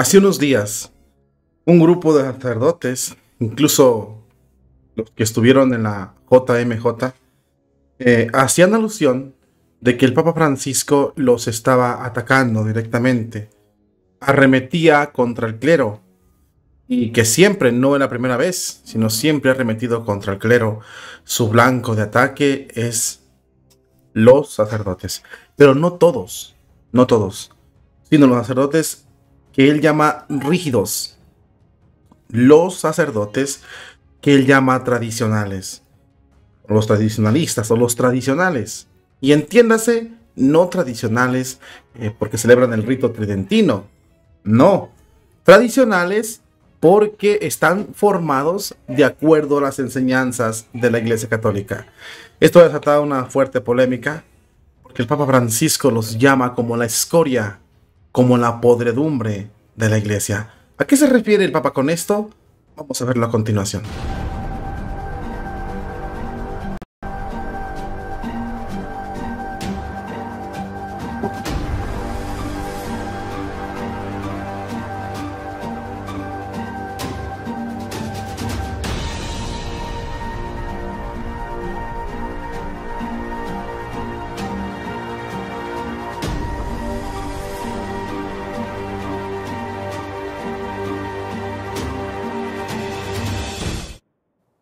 Hace unos días, un grupo de sacerdotes, incluso los que estuvieron en la JMJ, eh, hacían alusión de que el Papa Francisco los estaba atacando directamente, arremetía contra el clero, y que siempre, no en la primera vez, sino siempre ha arremetido contra el clero. Su blanco de ataque es los sacerdotes, pero no todos, no todos, sino los sacerdotes él llama rígidos, los sacerdotes que él llama tradicionales, los tradicionalistas o los tradicionales. Y entiéndase, no tradicionales eh, porque celebran el rito tridentino, no, tradicionales porque están formados de acuerdo a las enseñanzas de la Iglesia Católica. Esto ha desatado una fuerte polémica porque el Papa Francisco los llama como la escoria como la podredumbre de la iglesia. ¿A qué se refiere el Papa con esto? Vamos a verlo a continuación.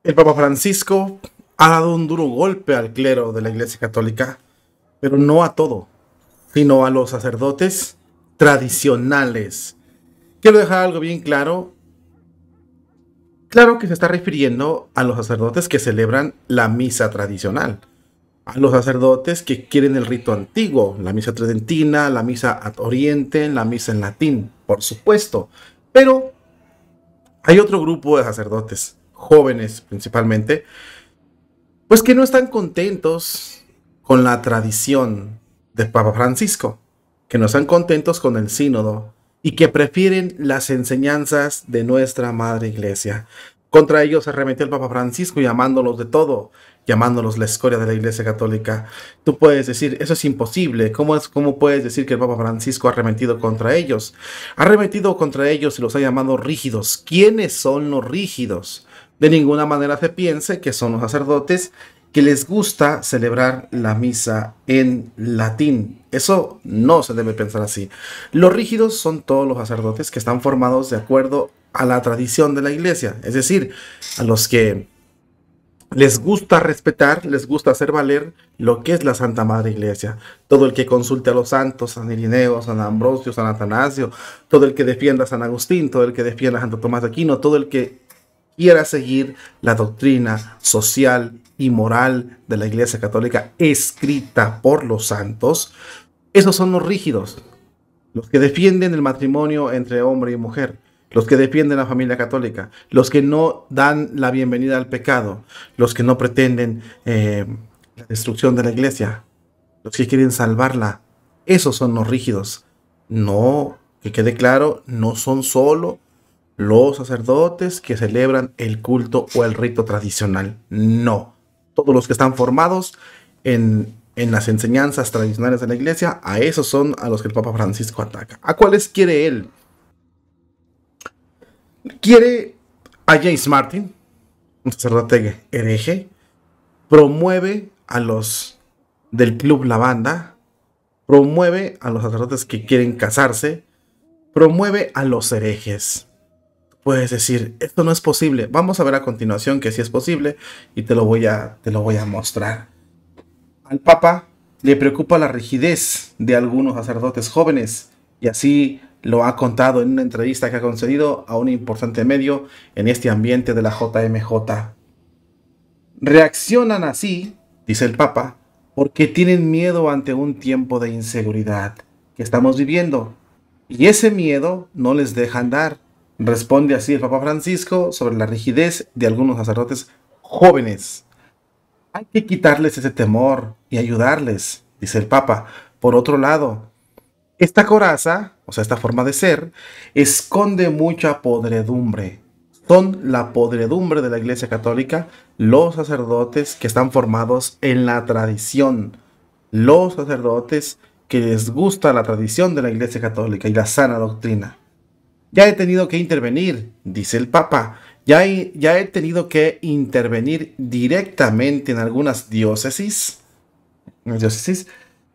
El Papa Francisco ha dado un duro golpe al clero de la Iglesia Católica, pero no a todo, sino a los sacerdotes tradicionales. Quiero dejar algo bien claro. Claro que se está refiriendo a los sacerdotes que celebran la misa tradicional, a los sacerdotes que quieren el rito antiguo, la misa tridentina, la misa ad oriente, la misa en latín, por supuesto. Pero hay otro grupo de sacerdotes, jóvenes principalmente, pues que no están contentos con la tradición de Papa Francisco, que no están contentos con el sínodo y que prefieren las enseñanzas de nuestra madre iglesia. Contra ellos se arremetió el Papa Francisco llamándolos de todo, llamándolos la escoria de la iglesia católica. Tú puedes decir, eso es imposible. ¿Cómo, es, cómo puedes decir que el Papa Francisco ha arremetido contra ellos? Ha arremetido contra ellos y los ha llamado rígidos. ¿Quiénes son los rígidos? de ninguna manera se piense que son los sacerdotes que les gusta celebrar la misa en latín. Eso no se debe pensar así. Los rígidos son todos los sacerdotes que están formados de acuerdo a la tradición de la iglesia, es decir, a los que les gusta respetar, les gusta hacer valer lo que es la Santa Madre Iglesia. Todo el que consulte a los santos, San Irineo, San Ambrosio, San Atanasio, todo el que defienda a San Agustín, todo el que defienda a Santo Tomás de Aquino, todo el que quiera seguir la doctrina social y moral de la Iglesia Católica escrita por los santos, esos son los rígidos, los que defienden el matrimonio entre hombre y mujer, los que defienden la familia católica, los que no dan la bienvenida al pecado, los que no pretenden eh, la destrucción de la iglesia, los que quieren salvarla, esos son los rígidos. No, que quede claro, no son solo los sacerdotes que celebran el culto o el rito tradicional. No. Todos los que están formados en, las enseñanzas tradicionales de la iglesia, a esos son a los que el Papa Francisco ataca. ¿A cuáles quiere él? Quiere a James Martin, un sacerdote hereje, promueve a los del club La Banda, promueve a los sacerdotes que quieren casarse, promueve a los herejes puedes decir, esto no es posible. Vamos a ver a continuación que sí es posible y te lo voy a, te lo voy a mostrar. Al Papa le preocupa la rigidez de algunos sacerdotes jóvenes y así lo ha contado en una entrevista que ha concedido a un importante medio en este ambiente de la JMJ. Reaccionan así, dice el Papa, porque tienen miedo ante un tiempo de inseguridad que estamos viviendo y ese miedo no les deja andar Responde así el Papa Francisco sobre la rigidez de algunos sacerdotes jóvenes. Hay que quitarles ese temor y ayudarles, dice el Papa. Por otro lado, esta coraza, o sea, esta forma de ser, esconde mucha podredumbre. Son la podredumbre de la Iglesia Católica los sacerdotes que están formados en la tradición. Los sacerdotes que les gusta la tradición de la Iglesia Católica y la sana doctrina. Ya he tenido que intervenir, dice el Papa. Ya he, tenido que intervenir directamente en algunas diócesis, diócesis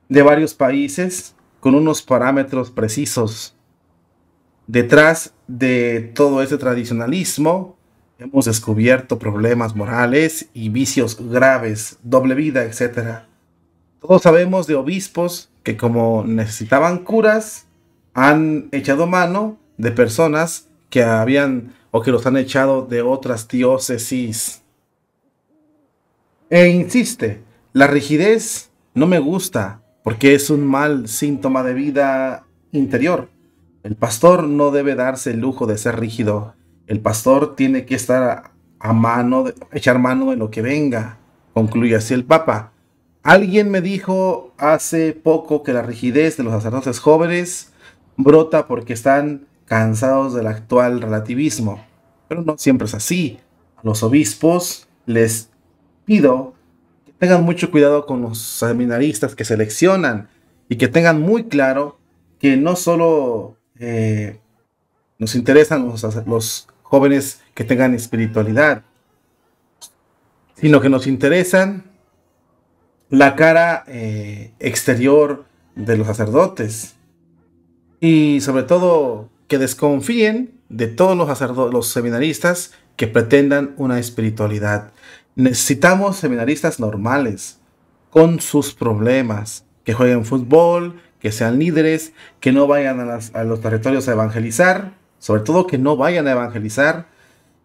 de varios países con unos parámetros precisos. Detrás de todo ese tradicionalismo hemos descubierto problemas morales y vicios graves, doble vida, etc. Todos sabemos de obispos que como necesitaban curas, han echado mano de personas que habían o que los han echado de otras diócesis. E insiste, la rigidez no me gusta porque es un mal síntoma de vida interior. El pastor no debe darse el lujo de ser rígido. El pastor tiene que estar a, mano, echar mano de lo que venga, concluye así el Papa. Alguien me dijo hace poco que la rigidez de los sacerdotes jóvenes brota porque están cansados del actual relativismo, pero no siempre es así. A los obispos les pido que tengan mucho cuidado con los seminaristas que seleccionan y que tengan muy claro que no solo eh, nos interesan los, jóvenes que tengan espiritualidad, sino que nos interesan la cara eh, exterior de los sacerdotes y sobre todo que desconfíen de todos los, los seminaristas que pretendan una espiritualidad. Necesitamos seminaristas normales, con sus problemas, que jueguen fútbol, que sean líderes, que no vayan a, los territorios a evangelizar, sobre todo que no vayan a evangelizar.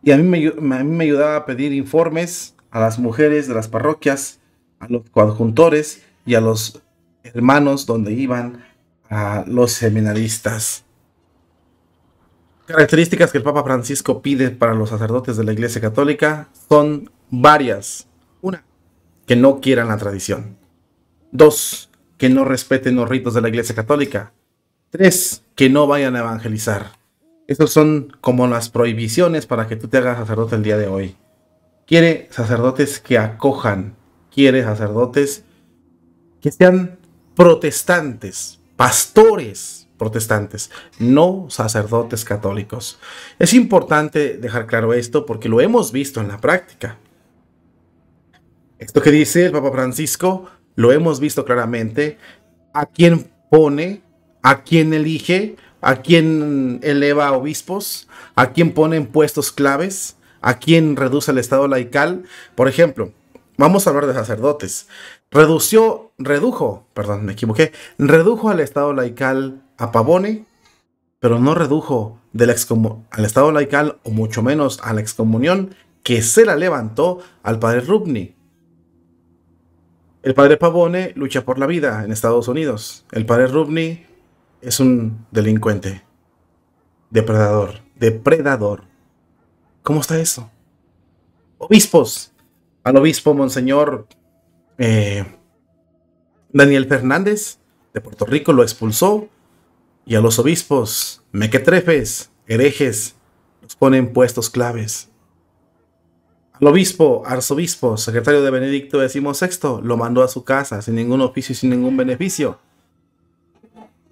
Y a mí, me, me ayudaba a pedir informes a las mujeres de las parroquias, a los coadjuntores y a los hermanos donde iban a los seminaristas. Características que el Papa Francisco pide para los sacerdotes de la Iglesia Católica son varias. Una, que no quieran la tradición. Dos, que no respeten los ritos de la Iglesia Católica. Tres, que no vayan a evangelizar. Esas son como las prohibiciones para que tú te hagas sacerdote el día de hoy. Quiere sacerdotes que acojan, quiere sacerdotes que sean protestantes, pastores, protestantes, no sacerdotes católicos. Es importante dejar claro esto porque lo hemos visto en la práctica. Esto que dice el Papa Francisco lo hemos visto claramente. A quién pone, a quién elige, a quién eleva obispos, a quién pone en puestos claves, a quién reduce el estado laical. Por ejemplo, Vamos a hablar de sacerdotes. Redució, redujo, perdón, me equivoqué, redujo al Estado laical a Pavone, pero no redujo al Estado laical, o mucho menos a la excomunión, que se la levantó al padre Rubni. El padre Pavone lucha por la vida en Estados Unidos. El padre Rubni es un delincuente, depredador, depredador. ¿Cómo está eso? Obispos, al obispo Monseñor eh, Daniel Fernández de Puerto Rico, lo expulsó y a los obispos mequetrefes, herejes, los ponen puestos claves. Al obispo, arzobispo, secretario de Benedicto XVI, lo mandó a su casa sin ningún oficio y sin ningún beneficio.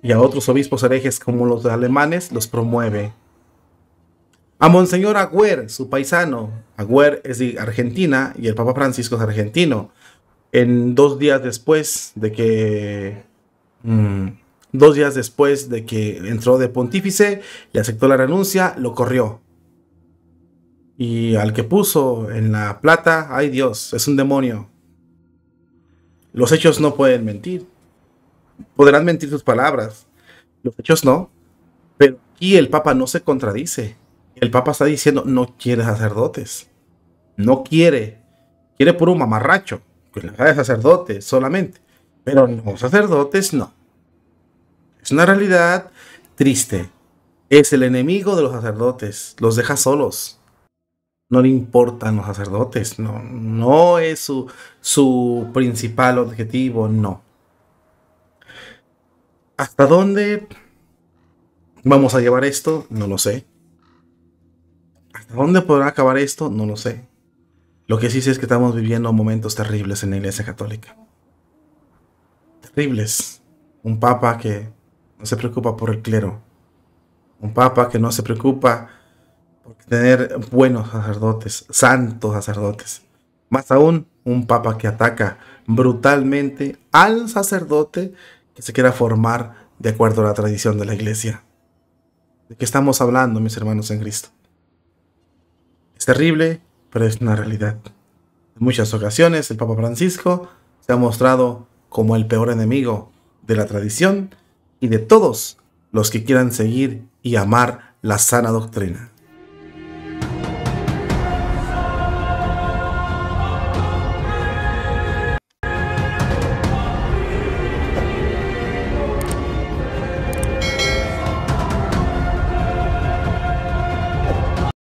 Y a otros obispos herejes como los alemanes los promueve a Monseñor Agüer, su paisano. Agüer es de Argentina y el Papa Francisco es argentino. En dos días después de que... Mm, dos días después de que entró de pontífice, le aceptó la renuncia, lo corrió. Y al que puso en la plata, ay Dios, es un demonio. Los hechos no pueden mentir. Podrán mentir sus palabras. Los hechos no. Pero aquí el Papa no se contradice. El Papa está diciendo, no quiere sacerdotes. No quiere. Quiere por un mamarracho. Que le de sacerdote solamente. Pero no sacerdotes, no. Es una realidad triste. Es el enemigo de los sacerdotes. Los deja solos. No le importan los sacerdotes. No, no es su, su principal objetivo. No. ¿Hasta dónde vamos a llevar esto? No lo sé dónde podrá acabar esto? No lo sé. Lo que sí sé es que estamos viviendo momentos terribles en la Iglesia Católica. Terribles. Un papa que no se preocupa por el clero. Un papa que no se preocupa por tener buenos sacerdotes, santos sacerdotes. Más aún, un papa que ataca brutalmente al sacerdote que se quiera formar de acuerdo a la tradición de la iglesia. ¿De qué estamos hablando, mis hermanos en Cristo? Es terrible, pero es una realidad. En muchas ocasiones el Papa Francisco se ha mostrado como el peor enemigo de la tradición y de todos los que quieran seguir y amar la sana doctrina.